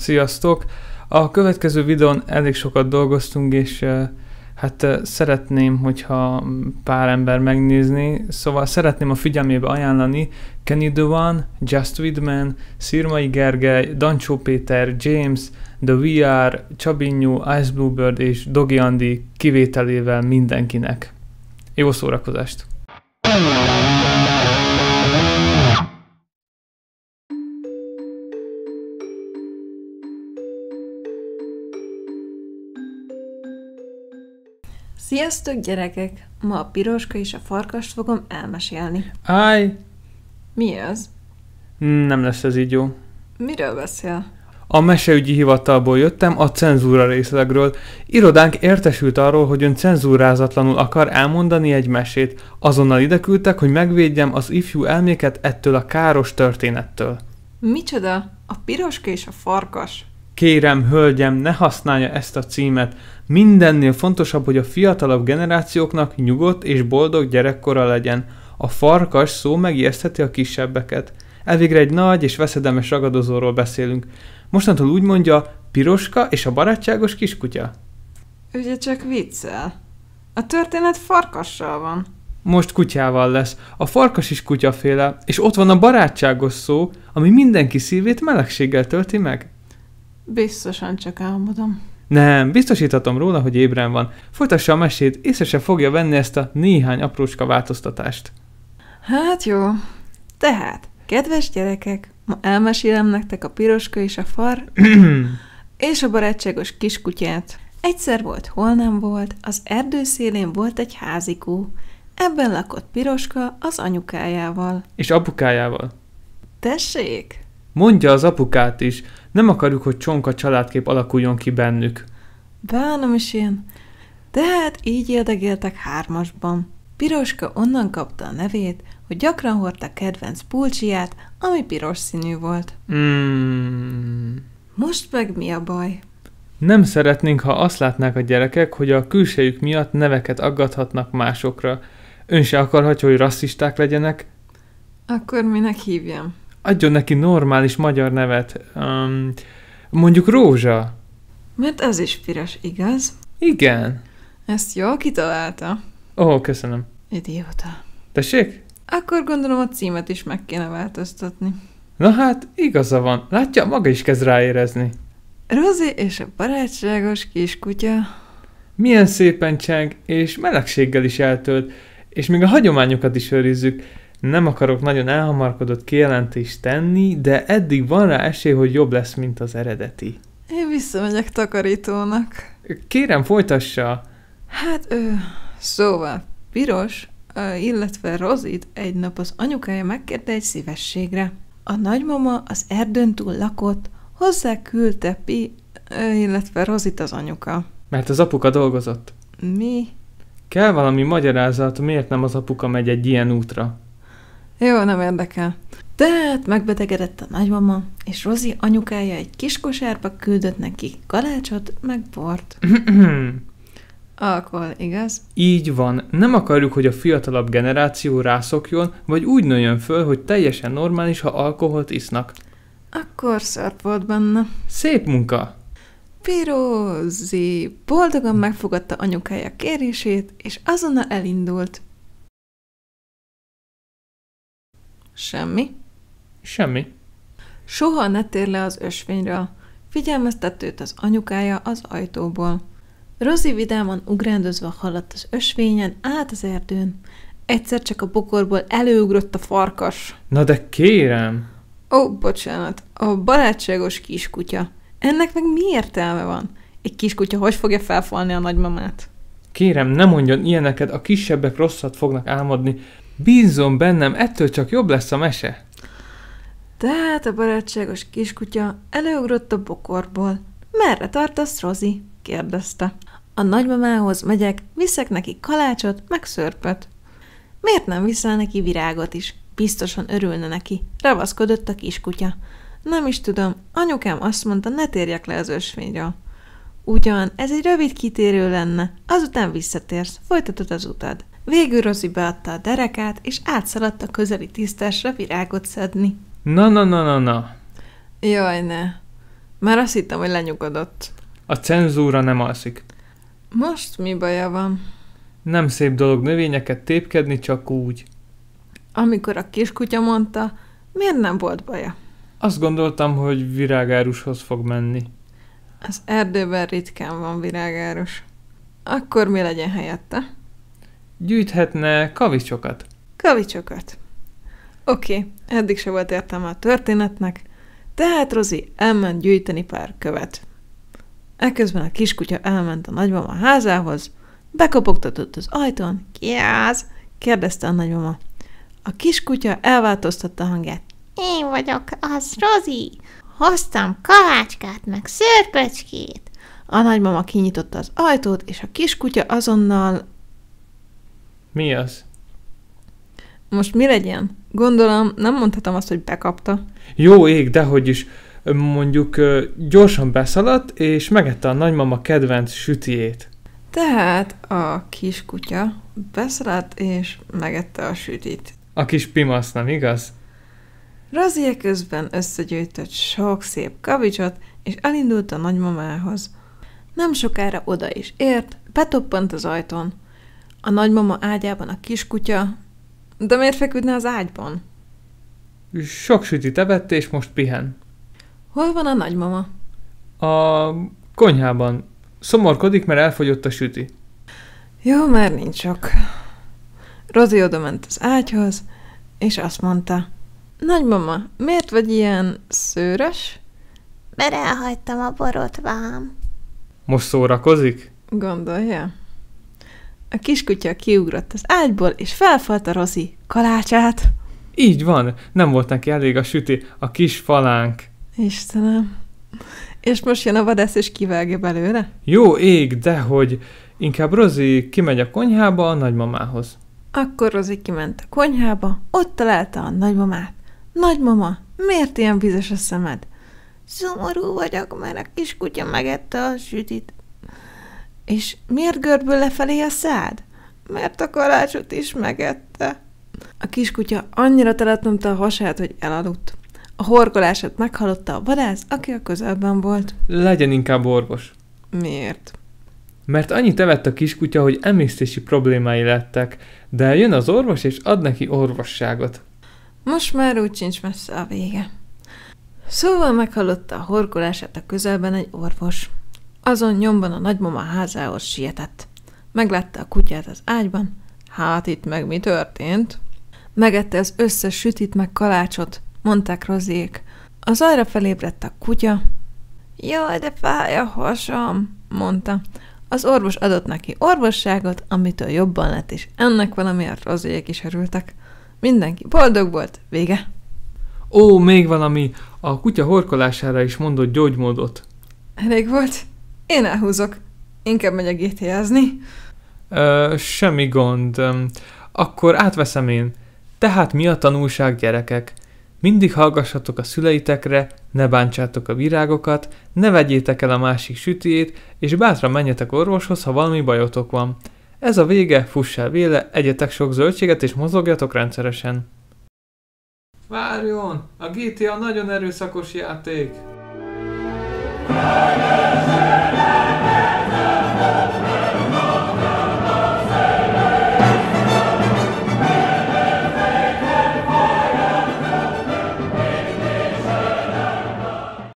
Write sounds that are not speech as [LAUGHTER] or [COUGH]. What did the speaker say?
Sziasztok! A következő videón elég sokat dolgoztunk, és hát szeretném, hogyha pár ember megnézni, szóval szeretném a figyelmébe ajánlani Kenny The One, Just Widman, Szirmai Gergely, Dancsó Péter, James, The VR, Csabinyú, Ice Bluebird és Dogi Andi kivételével mindenkinek. Jó szórakozást! Sziasztok, gyerekek! Ma a piroska és a farkast fogom elmesélni. Áj! Mi ez? Hmm, nem lesz ez így jó. Miről beszél? A meseügyi hivatalból jöttem a cenzúra részlegről. Irodánk értesült arról, hogy ön cenzúrázatlanul akar elmondani egy mesét. Azonnal ide küldtek, hogy megvédjem az ifjú elméket ettől a káros történettől. Micsoda? A piroska és a farkas? Kérem, hölgyem, ne használja ezt a címet. Mindennél fontosabb, hogy a fiatalabb generációknak nyugodt és boldog gyerekkora legyen. A farkas szó megijesztheti a kisebbeket. Elvégre egy nagy és veszedelmes ragadozóról beszélünk. Mostantól úgy mondja, piroska és a barátságos kiskutya. Ugye csak viccel. A történet farkassal van. Most kutyával lesz. A farkas is kutyaféle, és ott van a barátságos szó, ami mindenki szívét melegséggel tölti meg. Biztosan csak álmodom. Nem, biztosíthatom róla, hogy ébren van. Folytassa a mesét, észre se fogja venni ezt a néhány aprócska változtatást. Hát jó. Tehát, kedves gyerekek, ma elmesélem nektek a piroska és a far, [CLEARS THROAT] és a barátságos kiskutyát. Egyszer volt, hol nem volt, az erdő szélén volt egy házikó. Ebben lakott piroska az anyukájával. És apukájával. Tessék! Mondja az apukát is. Nem akarjuk, hogy csonka családkép alakuljon ki bennük. Bánom is én. De hát így érdegéltek hármasban. Piroska onnan kapta a nevét, hogy gyakran hordta kedvenc pulcsiját, ami piros színű volt. Mm. Most meg mi a baj? Nem szeretnénk, ha azt látnák a gyerekek, hogy a külsejük miatt neveket aggathatnak másokra. Ön se akarhatja, hogy rasszisták legyenek? Akkor minek hívjam? adjon neki normális magyar nevet. Um, mondjuk Rózsa. Mert az is piros, igaz? Igen. Ezt jól kitalálta. Ó, oh, köszönöm. Idióta. Tessék? Akkor gondolom a címet is meg kéne változtatni. Na hát, igaza van. Látja, maga is kezd ráérezni. Rozi és a barátságos kiskutya. Milyen szépen cseng, és melegséggel is eltölt, és még a hagyományokat is őrizzük. Nem akarok nagyon elhamarkodott kijelentést tenni, de eddig van rá esély, hogy jobb lesz, mint az eredeti. Én visszamegyek takarítónak. Kérem, folytassa! Hát, ö, Szóval, piros, illetve Rozit egy nap az anyukája megkérte egy szívességre. A nagymama az erdőn túl lakott, hozzá küldte Pi, illetve Rozit az anyuka. Mert az apuka dolgozott. Mi? Kell valami magyarázat, miért nem az apuka megy egy ilyen útra. Jó, nem érdekel. Tehát megbetegedett a nagymama, és Rozi anyukája egy kis kosárba küldött neki kalácsot, meg bort. [CLEARS THROAT] Alkohol, igaz? Így van. Nem akarjuk, hogy a fiatalabb generáció rászokjon, vagy úgy nőjön föl, hogy teljesen normális, ha alkoholt isznak. Akkor szart volt benne. Szép munka! Pirózi boldogan megfogadta anyukája kérését, és azonnal elindult. Semmi. Semmi. Soha ne tér le az ösvényről. őt az anyukája az ajtóból. Rozi vidáman ugrándozva haladt az ösvényen, át az erdőn. Egyszer csak a bokorból előugrott a farkas. Na de kérem! Ó, bocsánat, a barátságos kiskutya. Ennek meg mi értelme van? Egy kiskutya hogy fogja felfalni a nagymamát? Kérem, ne mondjon ilyeneket, a kisebbek rosszat fognak álmodni. Bízom bennem, ettől csak jobb lesz a mese. Tehát a barátságos kiskutya előugrott a bokorból. Merre tartasz, Rozi? kérdezte. A nagymamához megyek, viszek neki kalácsot, meg szörpöt. Miért nem viszel neki virágot is? Biztosan örülne neki. Ravaszkodott a kiskutya. Nem is tudom, anyukám azt mondta, ne térjek le az ösvényről. Ugyan, ez egy rövid kitérő lenne. Azután visszatérsz, folytatod az utad. Végül Rozi beadta a derekát, és átszaladt a közeli tisztásra virágot szedni. Na, na, na, na, na. Jaj, ne. Már azt hittem, hogy lenyugodott. A cenzúra nem alszik. Most mi baja van? Nem szép dolog növényeket tépkedni csak úgy. Amikor a kiskutya mondta, miért nem volt baja? Azt gondoltam, hogy virágárushoz fog menni. Az erdőben ritkán van virágárus. Akkor mi legyen helyette? gyűjthetne kavicsokat. Kavicsokat. Oké, okay, eddig se volt értelme a történetnek, tehát Rozi elment gyűjteni pár követ. Ekközben a kiskutya elment a nagymama házához, bekopogtatott az ajtón. Ki az? kérdezte a nagymama. A kiskutya elváltoztatta hangját. Én vagyok az, Rozi! Hoztam kalácskát, meg szörpöcskét! A nagymama kinyitotta az ajtót, és a kiskutya azonnal mi az? Most mi legyen? Gondolom, nem mondhatom azt, hogy bekapta. Jó ég, dehogy is. Mondjuk gyorsan beszaladt, és megette a nagymama kedvenc sütiét. Tehát a kiskutya beszaladt, és megette a sütit. A kis pimasz, nem igaz? Razie közben összegyűjtött sok szép kavicsot, és elindult a nagymamához. Nem sokára oda is ért, betoppant az ajtón. A nagymama ágyában a kiskutya. De miért feküdne az ágyban? Sok sütit evett, és most pihen. Hol van a nagymama? A konyhában. Szomorkodik, mert elfogyott a süti. Jó, már nincs sok. Rozi odament az ágyhoz, és azt mondta. Nagymama, miért vagy ilyen szőrös? Mert elhagytam a borotvám. Most szórakozik? Gondolja. A kiskutya kiugrott az ágyból, és felfalta Rozi kalácsát. Így van, nem volt neki elég a süti, a kis falánk. Istenem. És most jön a vadász, és kivágja belőle? Jó ég, de hogy inkább Rozi kimegy a konyhába a nagymamához. Akkor Rozi kiment a konyhába, ott találta a nagymamát. Nagymama, miért ilyen vizes a szemed? Szomorú vagyok, mert a kiskutya megette a sütit. És miért görbül lefelé a szád? Mert a karácsot is megette. A kiskutya annyira teletnomta a hasát, hogy elaludt. A horkolását meghallotta a vadász, aki a közelben volt. Legyen inkább orvos. Miért? Mert annyit evett a kiskutya, hogy emésztési problémái lettek, de jön az orvos és ad neki orvosságot. Most már úgy sincs messze a vége. Szóval meghallotta a horkolását a közelben egy orvos. Azon nyomban a nagymama házához sietett. Meglátta a kutyát az ágyban, hát itt meg mi történt? Megette az összes sütit meg kalácsot, mondták rozék. Az ajra felébredt a kutya. Jaj, de fáj a hasam, mondta. Az orvos adott neki orvosságot, amitől jobban lett, és ennek valamiért rozék is örültek. Mindenki boldog volt, vége. Ó, még valami, a kutya horkolására is mondott gyógymódot. Elég volt? Én elhúzok. Inkább megyek GTA-zni. semmi gond. Akkor átveszem én. Tehát mi a tanulság, gyerekek? Mindig hallgassatok a szüleitekre, ne bántsátok a virágokat, ne vegyétek el a másik sütiét, és bátran menjetek orvoshoz, ha valami bajotok van. Ez a vége, fuss el véle, egyetek sok zöldséget és mozogjatok rendszeresen. Várjon! A GTA nagyon erőszakos játék! Várjon!